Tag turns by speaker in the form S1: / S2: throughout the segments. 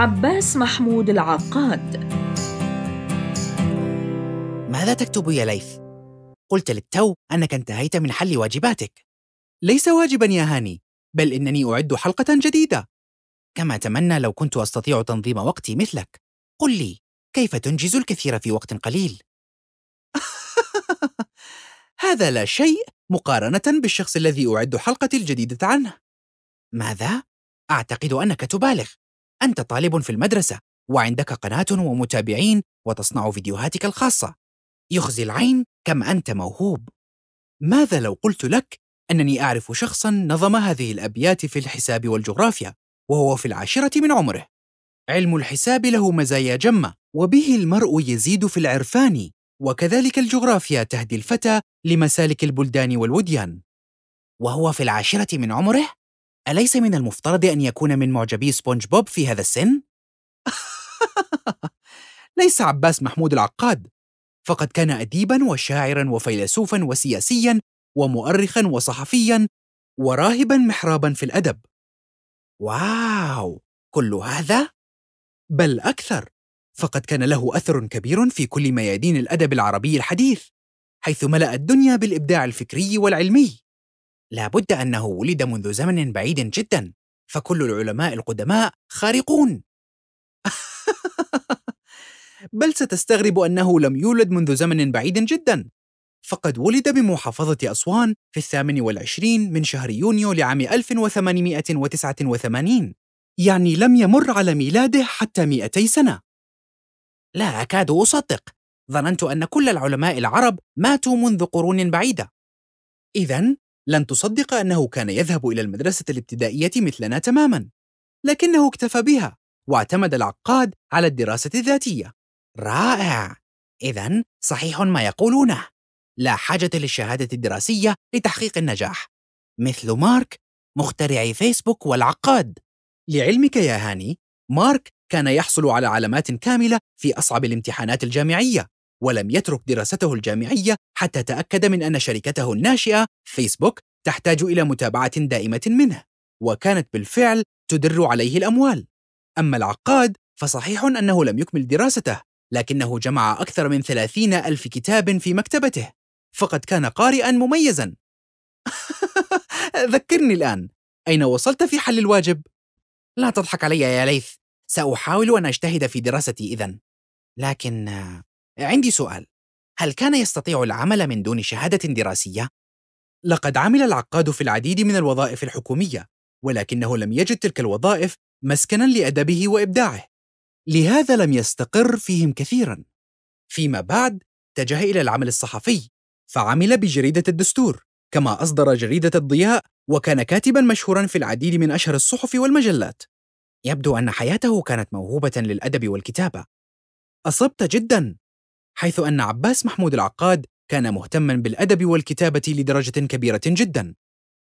S1: عباس محمود العقاد ماذا تكتب يا ليث؟ قلت للتو أنك انتهيت من حل واجباتك ليس واجبا يا هاني بل إنني أعد حلقة جديدة كما أتمنى لو كنت أستطيع تنظيم وقتي مثلك قل لي كيف تنجز الكثير في وقت قليل؟ هذا لا شيء مقارنة بالشخص الذي أعد حلقتي الجديدة عنه ماذا؟ أعتقد أنك تبالغ أنت طالب في المدرسة وعندك قناة ومتابعين وتصنع فيديوهاتك الخاصة يخزي العين كم أنت موهوب ماذا لو قلت لك أنني أعرف شخصا نظم هذه الأبيات في الحساب والجغرافيا وهو في العاشرة من عمره علم الحساب له مزايا جمة وبه المرء يزيد في العرفان وكذلك الجغرافيا تهدي الفتى لمسالك البلدان والوديان وهو في العاشرة من عمره أليس من المفترض أن يكون من معجبي سبونج بوب في هذا السن؟ ليس عباس محمود العقاد فقد كان أديبا وشاعرا وفيلسوفا وسياسيا ومؤرخا وصحفيا وراهبا محرابا في الأدب واو كل هذا؟ بل أكثر فقد كان له أثر كبير في كل ميادين الأدب العربي الحديث حيث ملأ الدنيا بالإبداع الفكري والعلمي لابد أنه ولد منذ زمن بعيد جدا فكل العلماء القدماء خارقون بل ستستغرب أنه لم يولد منذ زمن بعيد جدا فقد ولد بمحافظة أسوان في الثامن والعشرين من شهر يونيو لعام 1889 يعني لم يمر على ميلاده حتى 200 سنة لا أكاد أصدق ظننت أن كل العلماء العرب ماتوا منذ قرون بعيدة إذا لن تصدق أنه كان يذهب إلى المدرسة الابتدائية مثلنا تماما لكنه اكتفى بها واعتمد العقاد على الدراسة الذاتية رائع إذا صحيح ما يقولونه لا حاجة للشهادة الدراسية لتحقيق النجاح مثل مارك مخترعي فيسبوك والعقاد لعلمك يا هاني مارك كان يحصل على علامات كاملة في أصعب الامتحانات الجامعية ولم يترك دراسته الجامعية حتى تأكد من أن شركته الناشئة فيسبوك تحتاج إلى متابعة دائمة منه وكانت بالفعل تدر عليه الأموال أما العقاد فصحيح أنه لم يكمل دراسته لكنه جمع أكثر من ثلاثين ألف كتاب في مكتبته فقد كان قارئا مميزا ذكرني الآن أين وصلت في حل الواجب؟ لا تضحك علي يا ليث سأحاول أن أجتهد في دراستي إذا لكن عندي سؤال هل كان يستطيع العمل من دون شهادة دراسية؟ لقد عمل العقاد في العديد من الوظائف الحكومية، ولكنه لم يجد تلك الوظائف مسكنا لأدبه وإبداعه، لهذا لم يستقر فيهم كثيرا. فيما بعد اتجه إلى العمل الصحفي، فعمل بجريدة الدستور، كما أصدر جريدة الضياء، وكان كاتبا مشهورا في العديد من أشهر الصحف والمجلات. يبدو أن حياته كانت موهوبة للأدب والكتابة. أصبت جدا، حيث أن عباس محمود العقاد كان مهتما بالادب والكتابه لدرجه كبيره جدا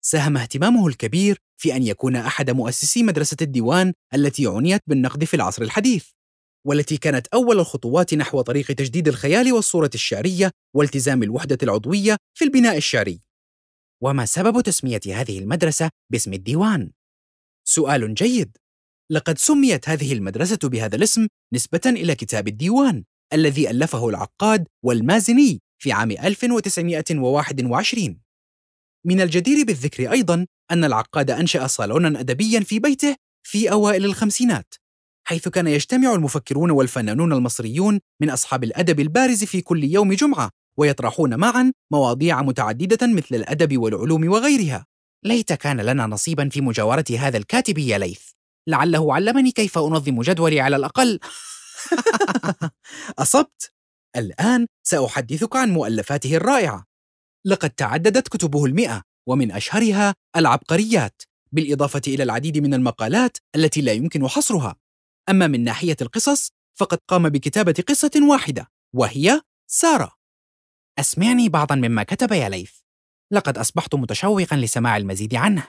S1: ساهم اهتمامه الكبير في ان يكون احد مؤسسي مدرسه الديوان التي عنيت بالنقد في العصر الحديث والتي كانت اول الخطوات نحو طريق تجديد الخيال والصوره الشعريه والتزام الوحده العضويه في البناء الشعري وما سبب تسميه هذه المدرسه باسم الديوان سؤال جيد لقد سميت هذه المدرسه بهذا الاسم نسبه الى كتاب الديوان الذي الفه العقاد والمازني في عام 1921 من الجدير بالذكر أيضا أن العقاد أنشأ صالونا أدبيا في بيته في أوائل الخمسينات حيث كان يجتمع المفكرون والفنانون المصريون من أصحاب الأدب البارز في كل يوم جمعة ويطرحون معا مواضيع متعددة مثل الأدب والعلوم وغيرها ليت كان لنا نصيبا في مجاورة هذا الكاتب يا ليث لعله علمني كيف أنظم جدولي على الأقل أصبت الآن سأحدثك عن مؤلفاته الرائعة لقد تعددت كتبه المئة ومن أشهرها العبقريات بالإضافة إلى العديد من المقالات التي لا يمكن حصرها أما من ناحية القصص فقد قام بكتابة قصة واحدة وهي سارة أسمعني بعضا مما كتب يا ليث لقد أصبحت متشوقا لسماع المزيد عنه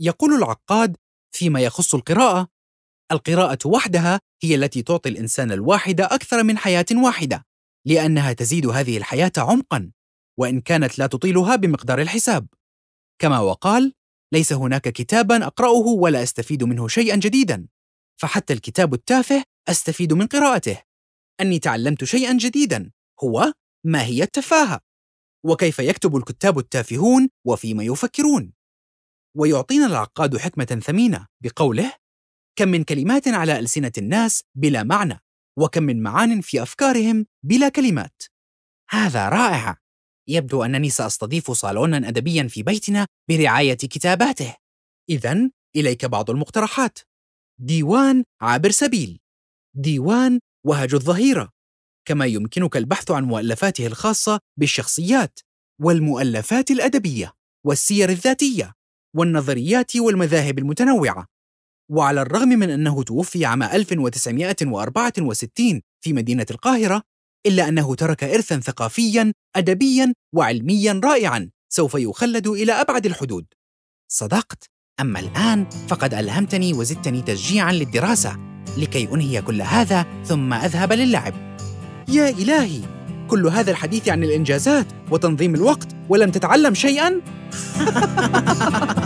S1: يقول العقاد فيما يخص القراءة القراءة وحدها هي التي تعطي الإنسان الواحد أكثر من حياة واحدة لأنها تزيد هذه الحياة عمقا وإن كانت لا تطيلها بمقدار الحساب كما وقال ليس هناك كتابا أقرأه ولا أستفيد منه شيئا جديدا فحتى الكتاب التافه أستفيد من قراءته أني تعلمت شيئا جديدا هو ما هي التفاهة وكيف يكتب الكتاب التافهون وفيما يفكرون ويعطينا العقاد حكمة ثمينة بقوله كم من كلمات على ألسنة الناس بلا معنى وكم من معان في أفكارهم بلا كلمات هذا رائع يبدو أنني سأستضيف صالونا أدبيا في بيتنا برعاية كتاباته إذا إليك بعض المقترحات ديوان عابر سبيل ديوان وهج الظهيرة كما يمكنك البحث عن مؤلفاته الخاصة بالشخصيات والمؤلفات الأدبية والسير الذاتية والنظريات والمذاهب المتنوعة وعلى الرغم من أنه توفي عام 1964 في مدينة القاهرة إلا أنه ترك إرثا ثقافيا أدبيا وعلميا رائعا سوف يخلد إلى أبعد الحدود صدقت أما الآن فقد ألهمتني وزدتني تشجيعا للدراسة لكي أنهي كل هذا ثم أذهب للعب يا إلهي كل هذا الحديث عن الإنجازات وتنظيم الوقت ولم تتعلم شيئا؟